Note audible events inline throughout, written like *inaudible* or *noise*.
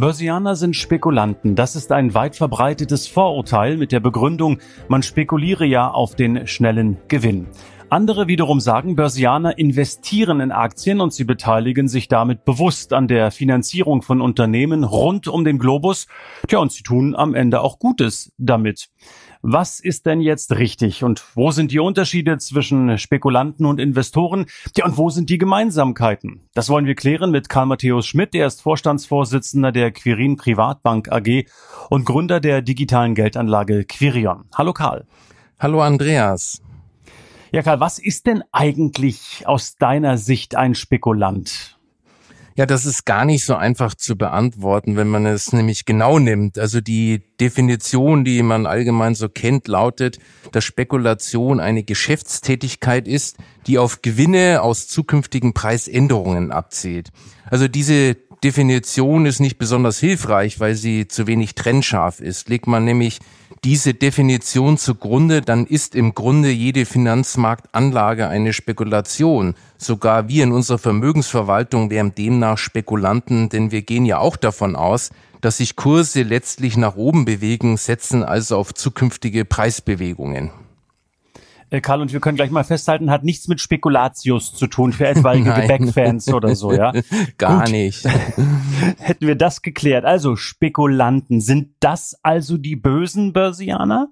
Börsianer sind Spekulanten. Das ist ein weit verbreitetes Vorurteil mit der Begründung, man spekuliere ja auf den schnellen Gewinn. Andere wiederum sagen, Börsianer investieren in Aktien und sie beteiligen sich damit bewusst an der Finanzierung von Unternehmen rund um den Globus. Tja, und sie tun am Ende auch Gutes damit. Was ist denn jetzt richtig und wo sind die Unterschiede zwischen Spekulanten und Investoren? Ja, und wo sind die Gemeinsamkeiten? Das wollen wir klären mit Karl Matthäus Schmidt. Er ist Vorstandsvorsitzender der Quirin Privatbank AG und Gründer der digitalen Geldanlage Quirion. Hallo Karl. Hallo Andreas. Ja, Karl, was ist denn eigentlich aus deiner Sicht ein Spekulant? Ja, das ist gar nicht so einfach zu beantworten, wenn man es nämlich genau nimmt. Also die Definition, die man allgemein so kennt, lautet, dass Spekulation eine Geschäftstätigkeit ist, die auf Gewinne aus zukünftigen Preisänderungen abzielt. Also diese Definition ist nicht besonders hilfreich, weil sie zu wenig trennscharf ist. Legt man nämlich diese Definition zugrunde, dann ist im Grunde jede Finanzmarktanlage eine Spekulation. Sogar wir in unserer Vermögensverwaltung wären demnach Spekulanten, denn wir gehen ja auch davon aus, dass sich Kurse letztlich nach oben bewegen, setzen also auf zukünftige Preisbewegungen. Äh, Karl, und wir können gleich mal festhalten, hat nichts mit Spekulatius zu tun für etwaige *laughs* Gebäckfans oder so, ja? *laughs* Gar Gut. nicht. *laughs* Hätten wir das geklärt. Also, Spekulanten, sind das also die bösen Börsianer?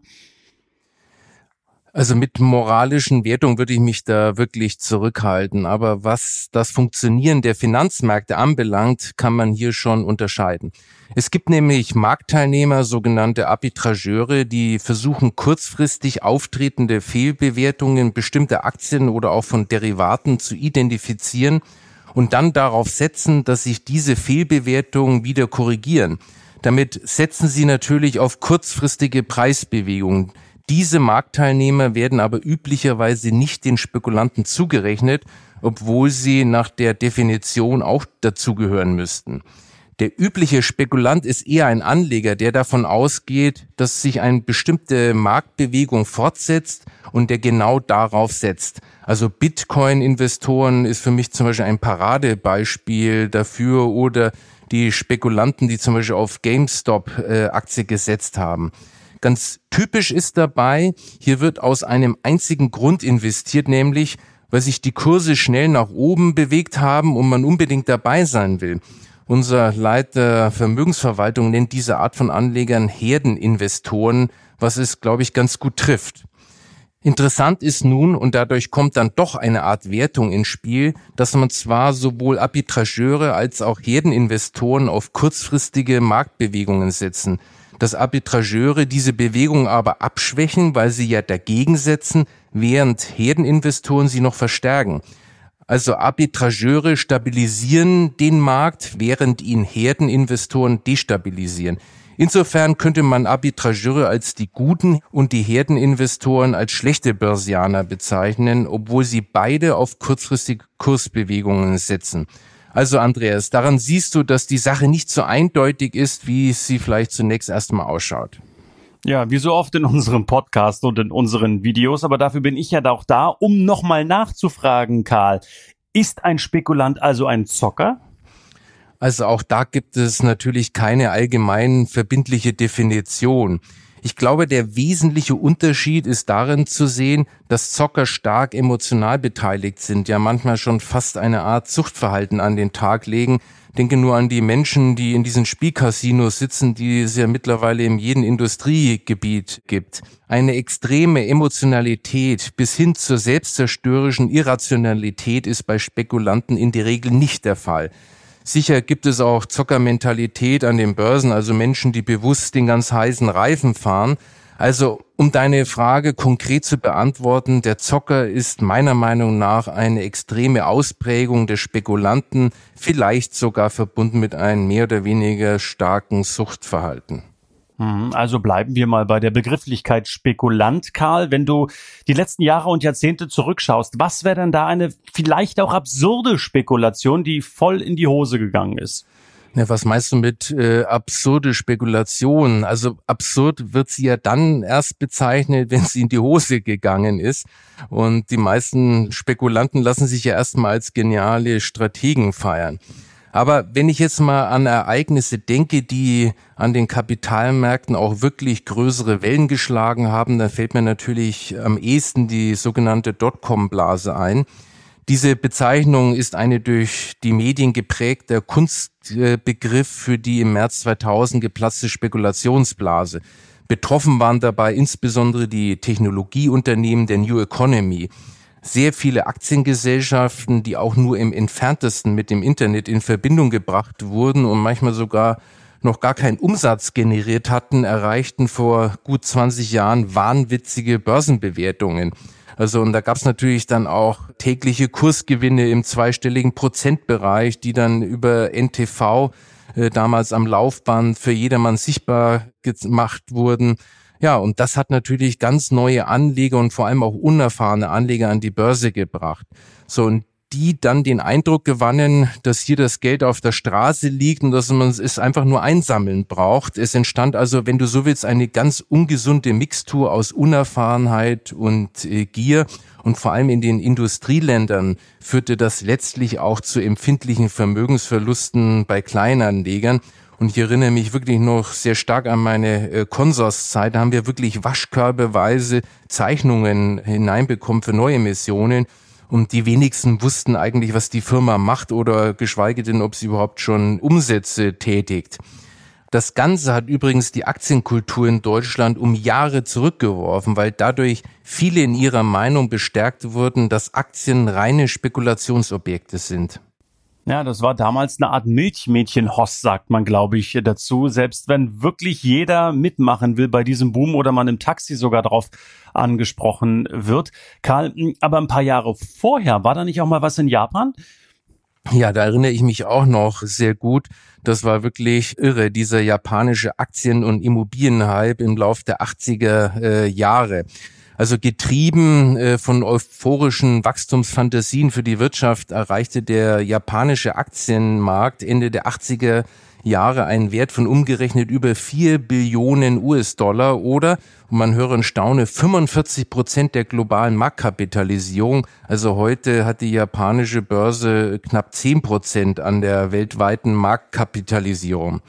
Also mit moralischen Wertungen würde ich mich da wirklich zurückhalten. Aber was das Funktionieren der Finanzmärkte anbelangt, kann man hier schon unterscheiden. Es gibt nämlich Marktteilnehmer, sogenannte Arbitrageure, die versuchen kurzfristig auftretende Fehlbewertungen bestimmter Aktien oder auch von Derivaten zu identifizieren und dann darauf setzen, dass sich diese Fehlbewertungen wieder korrigieren. Damit setzen sie natürlich auf kurzfristige Preisbewegungen. Diese Marktteilnehmer werden aber üblicherweise nicht den Spekulanten zugerechnet, obwohl sie nach der Definition auch dazugehören müssten. Der übliche Spekulant ist eher ein Anleger, der davon ausgeht, dass sich eine bestimmte Marktbewegung fortsetzt und der genau darauf setzt. Also Bitcoin-Investoren ist für mich zum Beispiel ein Paradebeispiel dafür oder die Spekulanten, die zum Beispiel auf GameStop-Aktie äh, gesetzt haben. Ganz typisch ist dabei, hier wird aus einem einzigen Grund investiert, nämlich weil sich die Kurse schnell nach oben bewegt haben und man unbedingt dabei sein will. Unser Leiter Vermögensverwaltung nennt diese Art von Anlegern Herdeninvestoren, was es, glaube ich, ganz gut trifft. Interessant ist nun, und dadurch kommt dann doch eine Art Wertung ins Spiel, dass man zwar sowohl Arbitrageure als auch Herdeninvestoren auf kurzfristige Marktbewegungen setzen dass Arbitrageure diese Bewegung aber abschwächen, weil sie ja dagegen setzen, während Herdeninvestoren sie noch verstärken. Also Arbitrageure stabilisieren den Markt, während ihn Herdeninvestoren destabilisieren. Insofern könnte man Arbitrageure als die guten und die Herdeninvestoren als schlechte Börsianer bezeichnen, obwohl sie beide auf kurzfristige Kursbewegungen setzen. Also Andreas, daran siehst du, dass die Sache nicht so eindeutig ist, wie sie vielleicht zunächst erstmal ausschaut. Ja, wie so oft in unserem Podcast und in unseren Videos, aber dafür bin ich ja auch da, um nochmal nachzufragen, Karl. Ist ein Spekulant also ein Zocker? Also auch da gibt es natürlich keine allgemein verbindliche Definition. Ich glaube, der wesentliche Unterschied ist darin zu sehen, dass Zocker stark emotional beteiligt sind, ja manchmal schon fast eine Art Suchtverhalten an den Tag legen. Denke nur an die Menschen, die in diesen Spielcasinos sitzen, die es ja mittlerweile in jedem Industriegebiet gibt. Eine extreme Emotionalität bis hin zur selbstzerstörerischen Irrationalität ist bei Spekulanten in der Regel nicht der Fall. Sicher gibt es auch Zockermentalität an den Börsen, also Menschen, die bewusst den ganz heißen Reifen fahren. Also um deine Frage konkret zu beantworten, der Zocker ist meiner Meinung nach eine extreme Ausprägung des Spekulanten, vielleicht sogar verbunden mit einem mehr oder weniger starken Suchtverhalten. Mhm, also bleiben wir mal bei der Begrifflichkeit Spekulant, Karl. Wenn du die letzten Jahre und Jahrzehnte zurückschaust, was wäre denn da eine vielleicht auch absurde Spekulation, die voll in die Hose gegangen ist? Ja, was meinst du mit äh, absurde Spekulation? Also absurd wird sie ja dann erst bezeichnet, *laughs* wenn sie in die Hose gegangen ist. Und die meisten Spekulanten lassen sich ja erstmal als geniale Strategen feiern. Aber wenn ich jetzt mal an Ereignisse denke, die an den Kapitalmärkten auch wirklich größere Wellen geschlagen haben, dann fällt mir natürlich am ehesten die sogenannte Dotcom-Blase ein. Diese Bezeichnung ist eine durch die Medien geprägter Kunstbegriff für die im März 2000 geplatzte Spekulationsblase. Betroffen waren dabei insbesondere die Technologieunternehmen der New Economy sehr viele Aktiengesellschaften, die auch nur im entferntesten mit dem Internet in Verbindung gebracht wurden und manchmal sogar noch gar keinen Umsatz generiert hatten, erreichten vor gut 20 Jahren wahnwitzige Börsenbewertungen. Also und da gab es natürlich dann auch tägliche Kursgewinne im zweistelligen Prozentbereich, die dann über NTV äh, damals am Laufband für jedermann sichtbar gemacht wurden. Ja, und das hat natürlich ganz neue Anleger und vor allem auch unerfahrene Anleger an die Börse gebracht. So, und die dann den Eindruck gewannen, dass hier das Geld auf der Straße liegt und dass man es einfach nur einsammeln braucht. Es entstand also, wenn du so willst, eine ganz ungesunde Mixtur aus Unerfahrenheit und äh, Gier. Und vor allem in den Industrieländern führte das letztlich auch zu empfindlichen Vermögensverlusten bei Kleinanlegern. Und ich erinnere mich wirklich noch sehr stark an meine äh, Konsorszeit. Da haben wir wirklich waschkörbeweise Zeichnungen hineinbekommen für neue Missionen. Und die wenigsten wussten eigentlich, was die Firma macht oder geschweige denn, ob sie überhaupt schon Umsätze tätigt. Das Ganze hat übrigens die Aktienkultur in Deutschland um Jahre zurückgeworfen, weil dadurch viele in ihrer Meinung bestärkt wurden, dass Aktien reine Spekulationsobjekte sind. Ja, das war damals eine Art Milchmädchenhost, sagt man, glaube ich, dazu. Selbst wenn wirklich jeder mitmachen will bei diesem Boom oder man im Taxi sogar drauf angesprochen wird. Karl, hm, aber ein paar Jahre vorher, war da nicht auch mal was in Japan? Ja, da erinnere ich mich auch noch sehr gut. Das war wirklich irre, dieser japanische Aktien- und Immobilienhype im Lauf der 80er äh, Jahre. Also getrieben äh, von euphorischen Wachstumsfantasien für die Wirtschaft erreichte der japanische Aktienmarkt Ende der 80er Jahre einen Wert von umgerechnet über 4 Billionen US-Dollar oder, und man höre und staune, 45 Prozent der globalen Marktkapitalisierung. Also heute hat die japanische Börse knapp 10 Prozent an der weltweiten Marktkapitalisierung.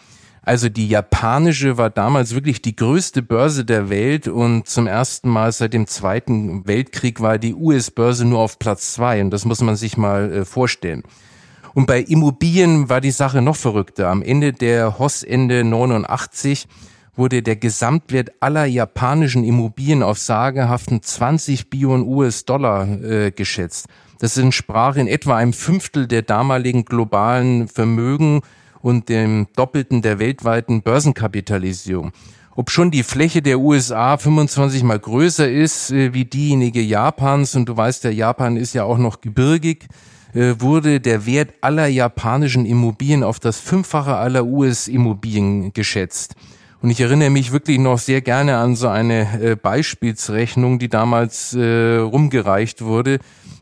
Also die japanische war damals wirklich die größte Börse der Welt und zum ersten Mal seit dem Zweiten Weltkrieg war die US-Börse nur auf Platz zwei und das muss man sich mal äh, vorstellen. Und bei Immobilien war die Sache noch verrückter. Am Ende der Hoss Ende 89 wurde der Gesamtwert aller japanischen Immobilien auf sagehaften 20 Billionen US-Dollar äh, geschätzt. Das entsprach in etwa einem Fünftel der damaligen globalen Vermögen und dem Doppelten der weltweiten Börsenkapitalisierung. Ob schon die Fläche der USA 25 mal größer ist äh, wie diejenige Japans, und du weißt, der Japan ist ja auch noch gebirgig, äh, wurde der Wert aller japanischen Immobilien auf das Fünffache aller US-Immobilien geschätzt. Und ich erinnere mich wirklich noch sehr gerne an so eine äh, Beispielsrechnung, die damals äh, rumgereicht wurde.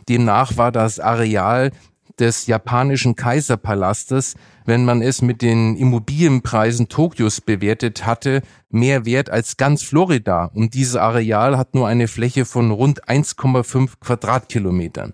Demnach war das Areal des japanischen Kaiserpalastes wenn man es mit den Immobilienpreisen Tokios bewertet hatte, mehr wert als ganz Florida. Und dieses Areal hat nur eine Fläche von rund 1,5 Quadratkilometern.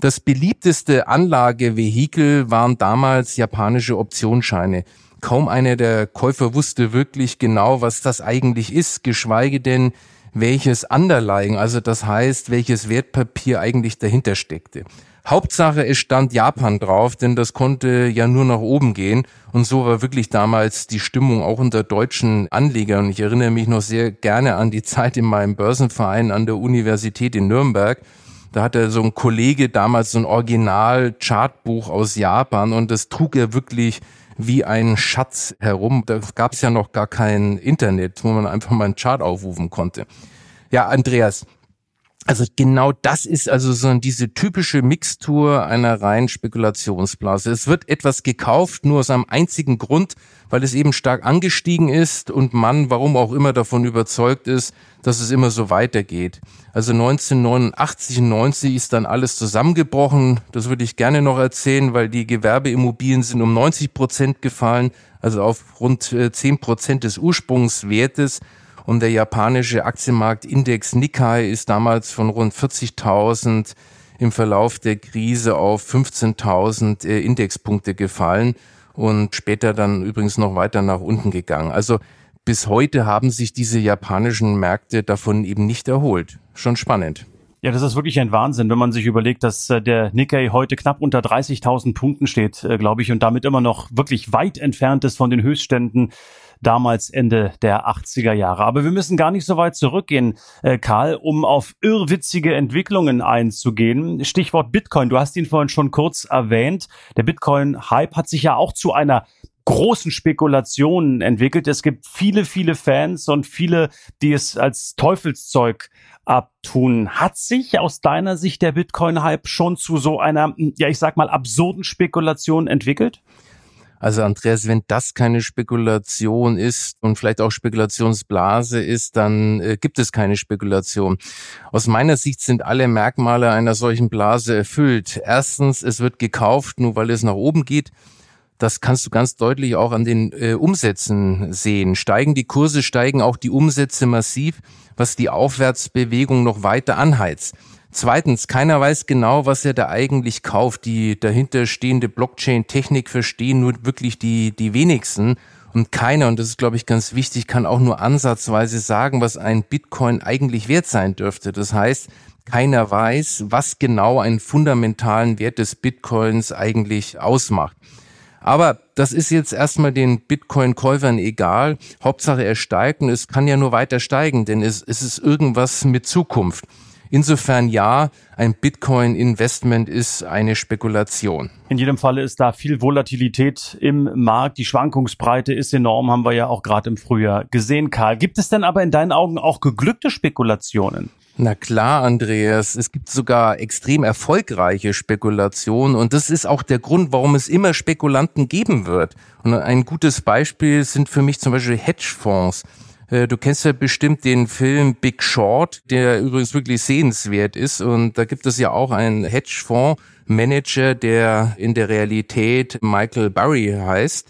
Das beliebteste Anlagevehikel waren damals japanische Optionsscheine. Kaum einer der Käufer wusste wirklich genau, was das eigentlich ist, geschweige denn welches Underlying, also das heißt, welches Wertpapier eigentlich dahinter steckte. Hauptsache, es stand Japan drauf, denn das konnte ja nur nach oben gehen. Und so war wirklich damals die Stimmung auch unter deutschen Anlegern. Und ich erinnere mich noch sehr gerne an die Zeit in meinem Börsenverein an der Universität in Nürnberg. Da hatte so ein Kollege damals so ein Original-Chartbuch aus Japan und das trug er wirklich wie einen Schatz herum. Da gab es ja noch gar kein Internet, wo man einfach mal einen Chart aufrufen konnte. Ja, Andreas, also genau das ist also so diese typische Mixtur einer reinen Spekulationsblase. Es wird etwas gekauft, nur aus einem einzigen Grund, weil es eben stark angestiegen ist und man, warum auch immer, davon überzeugt ist, dass es immer so weitergeht. Also 1989 und 90 ist dann alles zusammengebrochen. Das würde ich gerne noch erzählen, weil die Gewerbeimmobilien sind um 90 Prozent gefallen, also auf rund 10 äh, Prozent des Ursprungswertes und der japanische Aktienmarktindex Nikkei ist damals von rund 40.000 im Verlauf der Krise auf 15.000 äh, Indexpunkte gefallen und später dann übrigens noch weiter nach unten gegangen. Also bis heute haben sich diese japanischen Märkte davon eben nicht erholt. Schon spannend. Ja, das ist wirklich ein Wahnsinn, wenn man sich überlegt, dass äh, der Nikkei heute knapp unter 30.000 Punkten steht, äh, glaube ich, und damit immer noch wirklich weit entfernt ist von den Höchstständen damals Ende der 80er Jahre. Aber wir müssen gar nicht so weit zurückgehen, äh, Karl, um auf irrwitzige Entwicklungen einzugehen. Stichwort Bitcoin. Du hast ihn vorhin schon kurz erwähnt. Der Bitcoin-Hype hat sich ja auch zu einer großen Spekulationen entwickelt. Es gibt viele, viele Fans und viele, die es als Teufelszeug abtun. Hat sich aus deiner Sicht der Bitcoin-Hype schon zu so einer, ja, ich sag mal, absurden Spekulation entwickelt? Also Andreas, wenn das keine Spekulation ist und vielleicht auch Spekulationsblase ist, dann äh, gibt es keine Spekulation. Aus meiner Sicht sind alle Merkmale einer solchen Blase erfüllt. Erstens, es wird gekauft, nur weil es nach oben geht. Das kannst du ganz deutlich auch an den äh, Umsätzen sehen. Steigen die Kurse, steigen auch die Umsätze massiv, was die Aufwärtsbewegung noch weiter anheizt. Zweitens, keiner weiß genau, was er da eigentlich kauft. Die dahinter stehende Blockchain-Technik verstehen nur wirklich die, die wenigsten. Und keiner, und das ist, glaube ich, ganz wichtig, kann auch nur ansatzweise sagen, was ein Bitcoin eigentlich wert sein dürfte. Das heißt, keiner weiß, was genau einen fundamentalen Wert des Bitcoins eigentlich ausmacht. Aber das ist jetzt erstmal den Bitcoin-Käufern egal. Hauptsache er steigt und es kann ja nur weiter steigen, denn es, es ist irgendwas mit Zukunft. Insofern ja, ein Bitcoin-Investment ist eine Spekulation. In jedem Falle ist da viel Volatilität im Markt. Die Schwankungsbreite ist enorm, haben wir ja auch gerade im Frühjahr gesehen, Karl. Gibt es denn aber in deinen Augen auch geglückte Spekulationen? Na klar, Andreas, es gibt sogar extrem erfolgreiche Spekulationen und das ist auch der Grund, warum es immer Spekulanten geben wird. Und ein gutes Beispiel sind für mich zum Beispiel Hedgefonds. Äh, du kennst ja bestimmt den Film Big Short, der übrigens wirklich sehenswert ist. Und da gibt es ja auch einen Hedgefondsmanager, der in der Realität Michael Burry heißt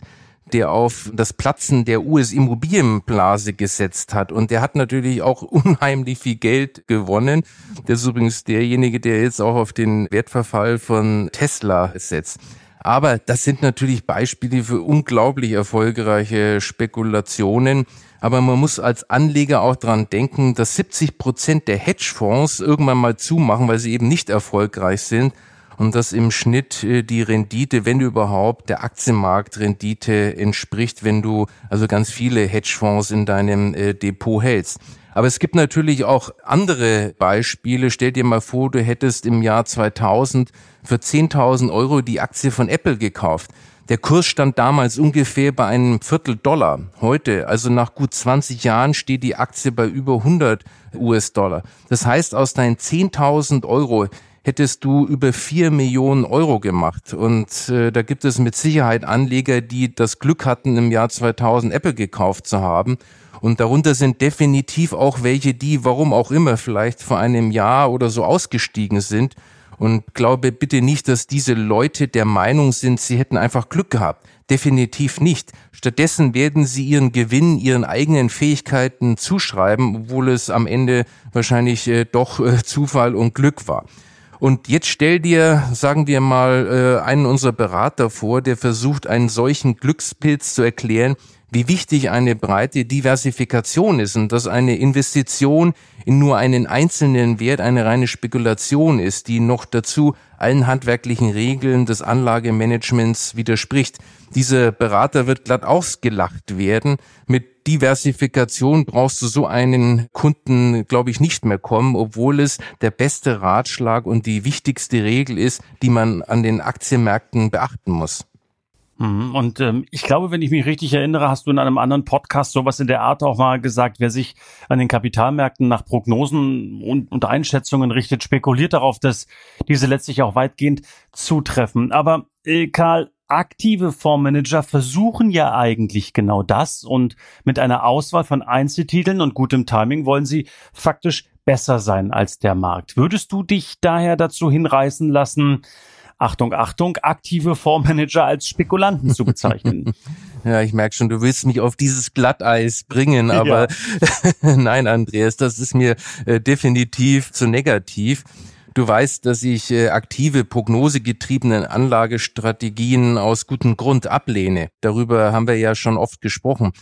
der auf das Platzen der US-Immobilienblase gesetzt hat. Und der hat natürlich auch *laughs* unheimlich viel Geld gewonnen. Der ist übrigens derjenige, der jetzt auch auf den Wertverfall von Tesla setzt. Aber das sind natürlich Beispiele für unglaublich erfolgreiche Spekulationen. Aber man muss als Anleger auch dran denken, dass 70 Prozent der Hedgefonds irgendwann mal zumachen, weil sie eben nicht erfolgreich sind und dass im Schnitt äh, die Rendite, wenn überhaupt, der Aktienmarktrendite entspricht, wenn du also ganz viele Hedgefonds in deinem äh, Depot hältst. Aber es gibt natürlich auch andere Beispiele. Stell dir mal vor, du hättest im Jahr 2000 für 10.000 Euro die Aktie von Apple gekauft. Der Kurs stand damals ungefähr bei einem Viertel Dollar. Heute, also nach gut 20 Jahren, steht die Aktie bei über 100 US-Dollar. Das heißt, aus deinen 10.000 Euro hättest du über 4 Millionen Euro gemacht. Und äh, da gibt es mit Sicherheit Anleger, die das Glück hatten, im Jahr 2000 Apple gekauft zu haben. Und darunter sind definitiv auch welche, die, warum auch immer, vielleicht vor einem Jahr oder so ausgestiegen sind und glaube bitte nicht, dass diese Leute der Meinung sind, sie hätten einfach Glück gehabt. Definitiv nicht. Stattdessen werden sie ihren Gewinn ihren eigenen Fähigkeiten zuschreiben, obwohl es am Ende wahrscheinlich äh, doch äh, Zufall und Glück war. Und jetzt stell dir, sagen wir mal, äh, einen unserer Berater vor, der versucht, einen solchen Glückspilz zu erklären, wie wichtig eine breite Diversifikation ist und dass eine Investition in nur einen einzelnen Wert eine reine Spekulation ist, die noch dazu allen handwerklichen Regeln des Anlagemanagements widerspricht. Dieser Berater wird glatt ausgelacht werden. Mit Diversifikation brauchst du so einen Kunden, glaube ich, nicht mehr kommen, obwohl es der beste Ratschlag und die wichtigste Regel ist, die man an den Aktienmärkten beachten muss. Mhm, und ähm, ich glaube, wenn ich mich richtig erinnere, hast du in einem anderen Podcast sowas in der Art auch mal gesagt, wer sich an den Kapitalmärkten nach Prognosen und, und Einschätzungen richtet, spekuliert darauf, dass diese letztlich auch weitgehend zutreffen. Aber äh, Karl, aktive Fondsmanager versuchen ja eigentlich genau das und mit einer Auswahl von Einzeltiteln und gutem Timing wollen sie faktisch besser sein als der Markt. Würdest du dich daher dazu hinreißen lassen, Achtung, Achtung, aktive Fondsmanager als Spekulanten zu bezeichnen. *laughs* Ja, ich merke schon, du willst mich auf dieses Glatteis bringen, aber ja. *laughs* nein, Andreas, das ist mir äh, definitiv zu negativ. Du weißt, dass ich äh, aktive prognosegetriebene Anlagestrategien aus gutem Grund ablehne. Darüber haben wir ja schon oft gesprochen.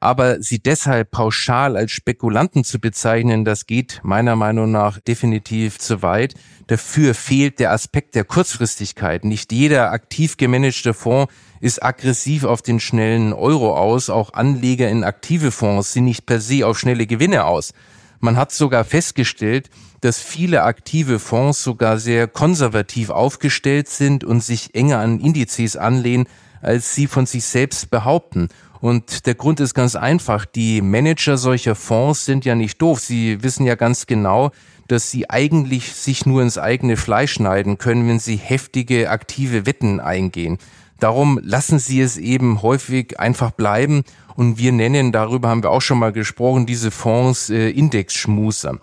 Aber sie deshalb pauschal als Spekulanten zu bezeichnen, das geht meiner Meinung nach definitiv zu weit. Dafür fehlt der Aspekt der Kurzfristigkeit. Nicht jeder aktiv gemanagte Fonds ist aggressiv auf den schnellen Euro aus. Auch Anleger in aktive Fonds sind nicht per se auf schnelle Gewinne aus. Man hat sogar festgestellt, dass viele aktive Fonds sogar sehr konservativ aufgestellt sind und sich enger an Indizes anlehnen, als sie von sich selbst behaupten. Und der Grund ist ganz einfach. Die Manager solcher Fonds sind ja nicht doof. Sie wissen ja ganz genau, dass sie eigentlich sich nur ins eigene Fleisch schneiden können, wenn sie heftige, aktive Wetten eingehen. Darum lassen sie es eben häufig einfach bleiben. Und wir nennen, darüber haben wir auch schon mal gesprochen, diese Fonds äh, Indexschmuser.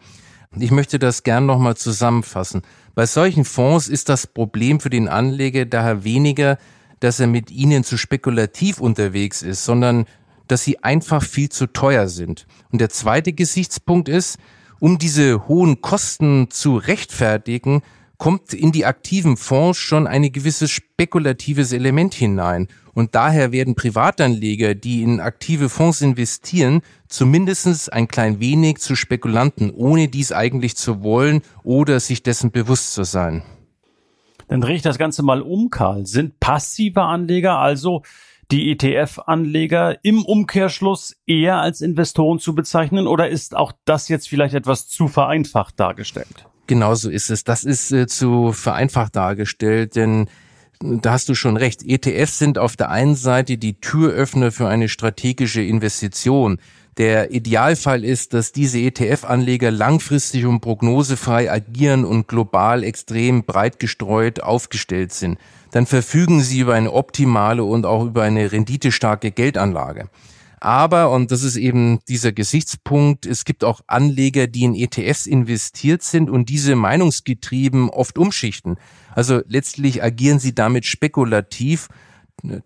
Ich möchte das gern nochmal zusammenfassen. Bei solchen Fonds ist das Problem für den Anleger daher weniger, dass er mit ihnen zu spekulativ unterwegs ist, sondern dass sie einfach viel zu teuer sind. Und der zweite Gesichtspunkt ist, um diese hohen Kosten zu rechtfertigen, kommt in die aktiven Fonds schon ein gewisses spekulatives Element hinein. Und daher werden Privatanleger, die in aktive Fonds investieren, zumindest ein klein wenig zu Spekulanten, ohne dies eigentlich zu wollen oder sich dessen bewusst zu sein. Dann drehe ich das Ganze mal um, Karl. Sind passive Anleger also die ETF-Anleger im Umkehrschluss eher als Investoren zu bezeichnen oder ist auch das jetzt vielleicht etwas zu vereinfacht dargestellt? Genauso ist es. Das ist äh, zu vereinfacht dargestellt, denn da hast du schon recht. ETFs sind auf der einen Seite die Türöffner für eine strategische Investition. Der Idealfall ist, dass diese ETF-Anleger langfristig und prognosefrei agieren und global extrem breit gestreut aufgestellt sind. Dann verfügen sie über eine optimale und auch über eine renditestarke Geldanlage. Aber, und das ist eben dieser Gesichtspunkt, es gibt auch Anleger, die in ETFs investiert sind und diese meinungsgetrieben oft umschichten. Also letztlich agieren sie damit spekulativ.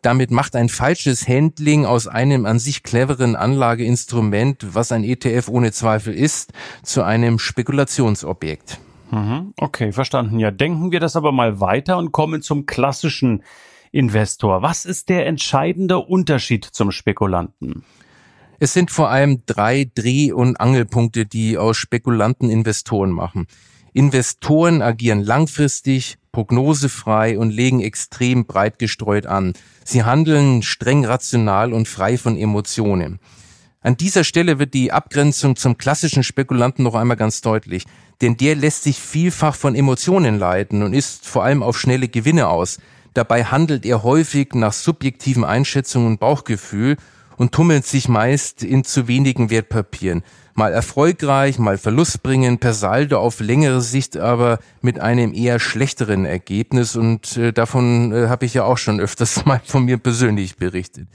Damit macht ein falsches Handling aus einem an sich cleveren Anlageinstrument, was ein ETF ohne Zweifel ist, zu einem Spekulationsobjekt. Mhm. Okay, verstanden. Ja, denken wir das aber mal weiter und kommen zum klassischen Investor. Was ist der entscheidende Unterschied zum Spekulanten? Es sind vor allem drei Dreh- und Angelpunkte, die aus Spekulanten Investoren machen. Investoren agieren langfristig, prognosefrei und legen extrem breit gestreut an. Sie handeln streng rational und frei von Emotionen. An dieser Stelle wird die Abgrenzung zum klassischen Spekulanten noch einmal ganz deutlich, denn der lässt sich vielfach von Emotionen leiten und ist vor allem auf schnelle Gewinne aus. Dabei handelt er häufig nach subjektiven Einschätzungen und Bauchgefühl und tummelt sich meist in zu wenigen Wertpapieren mal erfolgreich, mal verlustbringend, per Saldo auf längere Sicht aber mit einem eher schlechteren Ergebnis und äh, davon äh, habe ich ja auch schon öfters *laughs* mal von mir persönlich berichtet.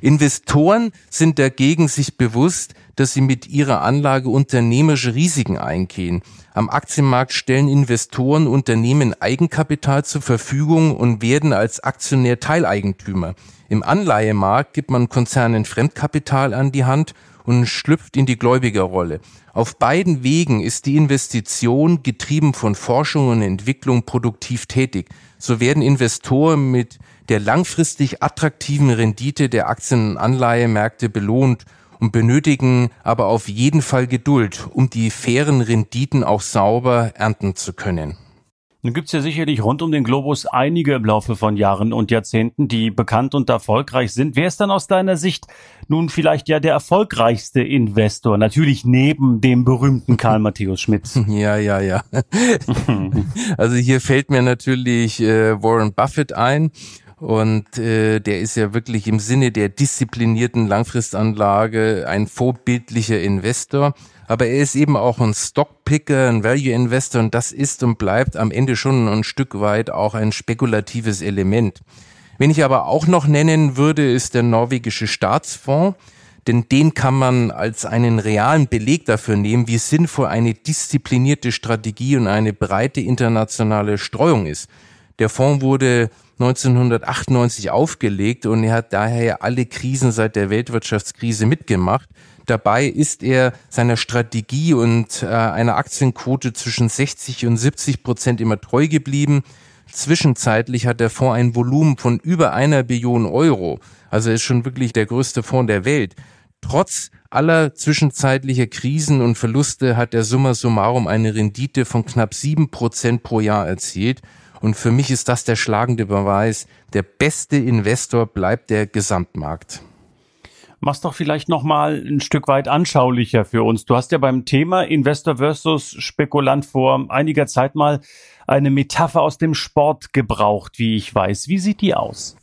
Investoren sind dagegen sich bewusst, dass sie mit ihrer Anlage unternehmerische Risiken eingehen. Am Aktienmarkt stellen Investoren Unternehmen Eigenkapital zur Verfügung und werden als Aktionär Teileigentümer. Im Anleihemarkt gibt man Konzernen Fremdkapital an die Hand und schlüpft in die Gläubigerrolle. Auf beiden Wegen ist die Investition, getrieben von Forschung und Entwicklung, produktiv tätig. So werden Investoren mit der langfristig attraktiven Rendite der Aktien- und Anleihemärkte belohnt und benötigen aber auf jeden Fall Geduld, um die fairen Renditen auch sauber ernten zu können. Nun gibt es ja sicherlich rund um den Globus einige im Laufe von Jahren und Jahrzehnten, die bekannt und erfolgreich sind. Wer ist dann aus deiner Sicht nun vielleicht ja der erfolgreichste Investor? Natürlich neben dem berühmten Karl *laughs* Matthäus Schmitz. *laughs* Ja, ja, ja. *laughs* also hier fällt mir natürlich äh, Warren Buffett ein. Und äh, der ist ja wirklich im Sinne der disziplinierten Langfristanlage ein vorbildlicher Investor aber er ist eben auch ein Stockpicker, ein Value Investor und das ist und bleibt am Ende schon ein Stück weit auch ein spekulatives Element. Wenn ich aber auch noch nennen würde, ist der norwegische Staatsfonds, denn den kann man als einen realen Beleg dafür nehmen, wie sinnvoll eine disziplinierte Strategie und eine breite internationale Streuung ist. Der Fonds wurde 1998 aufgelegt und er hat daher alle Krisen seit der Weltwirtschaftskrise mitgemacht. Dabei ist er seiner Strategie und äh, einer Aktienquote zwischen 60 und 70 Prozent immer treu geblieben. Zwischenzeitlich hat der Fonds ein Volumen von über einer Billion Euro. Also ist schon wirklich der größte Fonds der Welt. Trotz aller zwischenzeitlicher Krisen und Verluste hat der summa summarum eine Rendite von knapp sieben Prozent pro Jahr erzielt. Und für mich ist das der schlagende Beweis, der beste Investor bleibt der Gesamtmarkt mach's doch vielleicht nochmal ein Stück weit anschaulicher für uns. Du hast ja beim Thema Investor versus Spekulant vor einiger Zeit mal eine Metapher aus dem Sport gebraucht, wie ich weiß. Wie sieht die aus?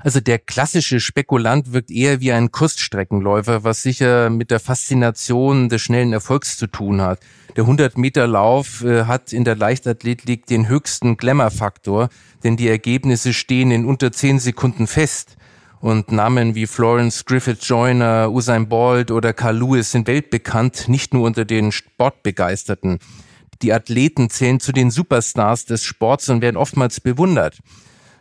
Also der klassische Spekulant wirkt eher wie ein Kurzstreckenläufer, was sicher mit der Faszination des schnellen Erfolgs zu tun hat. Der 100-Meter-Lauf äh, hat in der Leichtathletik den höchsten Glamour-Faktor, denn die Ergebnisse stehen in unter 10 Sekunden fest. Und Namen wie Florence Griffith Joyner, Usain Bolt oder Carl Lewis sind weltbekannt, nicht nur unter den Sportbegeisterten. Die Athleten zählen zu den Superstars des Sports und werden oftmals bewundert.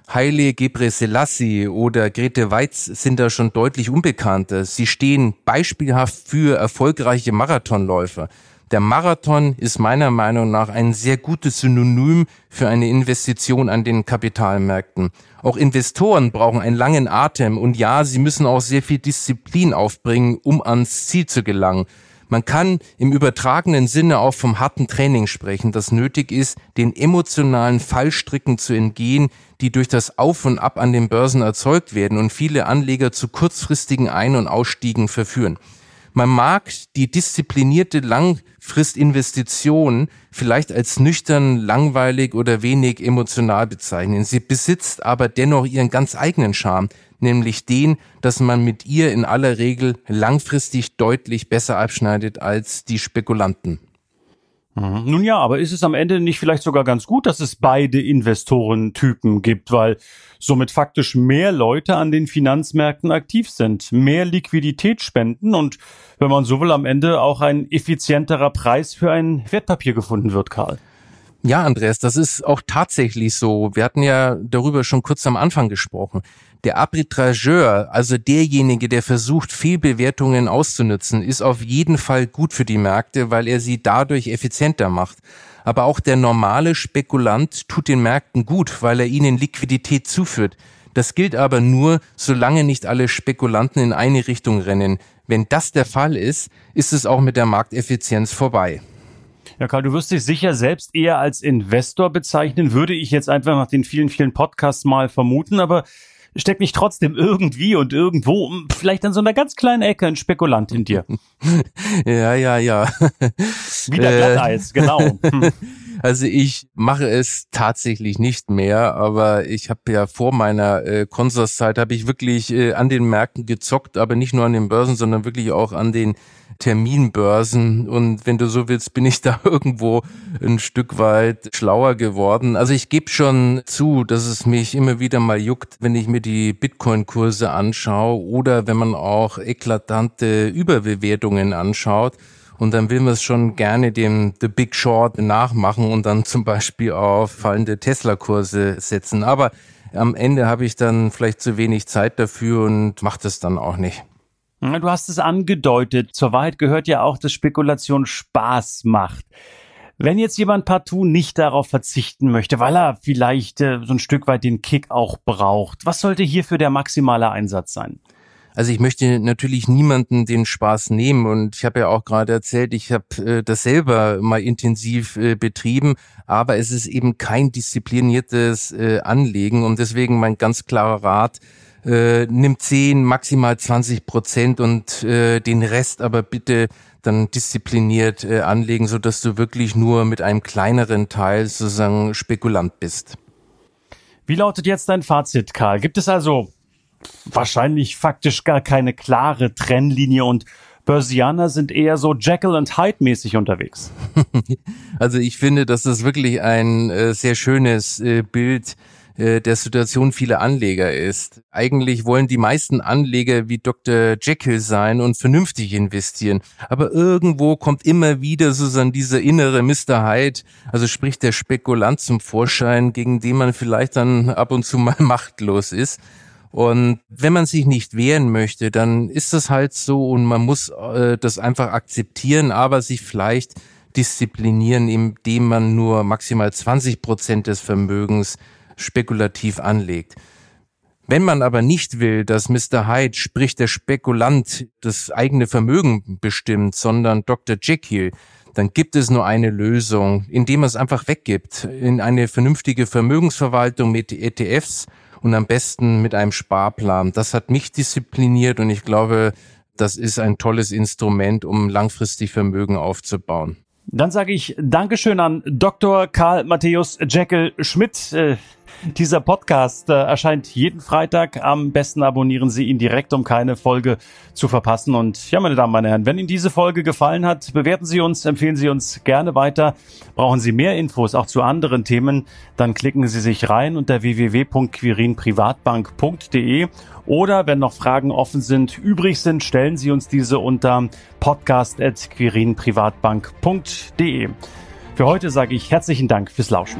Haile Gebre Selassie oder Grete Weiz sind da schon deutlich unbekannter. Sie stehen beispielhaft für erfolgreiche Marathonläufer. Der Marathon ist meiner Meinung nach ein sehr gutes Synonym für eine Investition an den Kapitalmärkten. Auch Investoren brauchen einen langen Atem und ja, sie müssen auch sehr viel Disziplin aufbringen, um ans Ziel zu gelangen. Man kann im übertragenen Sinne auch vom harten Training sprechen, das nötig ist, den emotionalen Fallstricken zu entgehen, die durch das Auf und Ab an den Börsen erzeugt werden und viele Anleger zu kurzfristigen Ein- und Ausstiegen verführen. Man mag die disziplinierte, lang frisst Investitionen vielleicht als nüchtern, langweilig oder wenig emotional bezeichnen. Sie besitzt aber dennoch ihren ganz eigenen Charme, nämlich den, dass man mit ihr in aller Regel langfristig deutlich besser abschneidet als die Spekulanten. Mhm. Nun ja, aber ist es am Ende nicht vielleicht sogar ganz gut, dass es beide Investorentypen gibt, weil somit faktisch mehr Leute an den Finanzmärkten aktiv sind, mehr Liquidität spenden und wenn man so will, am Ende auch ein effizienterer Preis für ein Wertpapier gefunden wird, Karl. Ja, Andreas, das ist auch tatsächlich so. Wir hatten ja darüber schon kurz am Anfang gesprochen. Der Arbitrageur, also derjenige, der versucht, Fehlbewertungen auszunutzen, ist auf jeden Fall gut für die Märkte, weil er sie dadurch effizienter macht. Aber auch der normale Spekulant tut den Märkten gut, weil er ihnen Liquidität zuführt. Das gilt aber nur, solange nicht alle Spekulanten in eine Richtung rennen. Wenn das der Fall ist, ist es auch mit der Markteffizienz vorbei. Ja, Karl, du wirst dich sicher selbst eher als Investor bezeichnen, würde ich jetzt einfach nach den vielen, vielen Podcasts mal vermuten, aber steckt nicht trotzdem irgendwie und irgendwo, hm, vielleicht an so einer ganz kleinen Ecke, ein Spekulant in dir. *laughs* Ja, ja, ja. Wieder äh, Glatteis, äh, genau. *laughs* Hm. Also ich mache es tatsächlich nicht mehr, aber ich habe ja vor meiner äh, Konsorszeit habe ich wirklich äh, an den Märkten gezockt, aber nicht nur an den Börsen, sondern wirklich auch an den Terminbörsen. Und wenn du so willst, bin ich *laughs* da irgendwo ein Stück weit schlauer geworden. Also ich gebe schon zu, dass es mich immer wieder mal juckt, wenn ich mir die Bitcoin-Kurse anschaue oder wenn man auch eklatante Überbewertungen anschaut. Und dann will man es schon gerne dem The Big Short nachmachen und dann zum Beispiel auf fallende Tesla-Kurse setzen. Aber am Ende habe ich dann vielleicht zu wenig Zeit dafür und mache das dann auch nicht. Du hast es angedeutet. Zur Wahrheit gehört ja auch, dass Spekulation Spaß macht. Wenn jetzt jemand partout nicht darauf verzichten möchte, weil er vielleicht äh, so ein Stück weit den Kick auch braucht, was sollte hierfür der maximale Einsatz sein? Also ich möchte natürlich niemanden den Spaß nehmen und ich habe ja auch gerade erzählt, ich habe äh, das selber mal intensiv äh, betrieben, aber es ist eben kein diszipliniertes äh, Anlegen und deswegen mein ganz klarer Rat, äh, nimm 10, maximal 20 Prozent und äh, den Rest aber bitte dann diszipliniert äh, anlegen, sodass du wirklich nur mit einem kleineren Teil sozusagen Spekulant bist. Wie lautet jetzt dein Fazit, Karl? Gibt es also wahrscheinlich faktisch gar keine klare Trennlinie und Börsianer sind eher so Jekyll und Hyde mäßig unterwegs. *laughs* Also ich finde, das ist wirklich ein äh, sehr schönes äh, Bild äh, der Situation vieler Anleger ist. Eigentlich wollen die meisten Anleger wie Dr. Jekyll sein und vernünftig investieren. Aber irgendwo kommt immer wieder sozusagen dieser innere Mr. Hyde, also sprich der Spekulant zum Vorschein, gegen den man vielleicht dann ab und zu mal *laughs* machtlos ist. Und wenn man sich nicht wehren möchte, dann ist das halt so und man muss äh, das einfach akzeptieren, aber sich vielleicht disziplinieren, indem man nur maximal 20 Prozent des Vermögens spekulativ anlegt. Wenn man aber nicht will, dass Mr. Hyde, sprich der Spekulant, das eigene Vermögen bestimmt, sondern Dr. Jekyll, dann gibt es nur eine Lösung, indem man es einfach weggibt in eine vernünftige Vermögensverwaltung mit ETFs und am besten mit einem Sparplan. Das hat mich diszipliniert und ich glaube, das ist ein tolles Instrument, um langfristig Vermögen aufzubauen. Dann sage ich Dankeschön an Dr. Karl Matthäus Jekyll Schmidt. Äh, dieser Podcast äh, erscheint jeden Freitag. Am besten abonnieren Sie ihn direkt, um keine Folge zu verpassen. Und ja, meine Damen, meine Herren, wenn Ihnen diese Folge gefallen hat, bewerten Sie uns, empfehlen Sie uns gerne weiter. Brauchen Sie mehr Infos auch zu anderen Themen, dann klicken Sie sich rein unter www.quirinprivatbank.de oder wenn noch Fragen offen sind, übrig sind, stellen Sie uns diese unter podcast.quirinprivatbank.de. Für heute sage ich herzlichen Dank fürs Lauschen.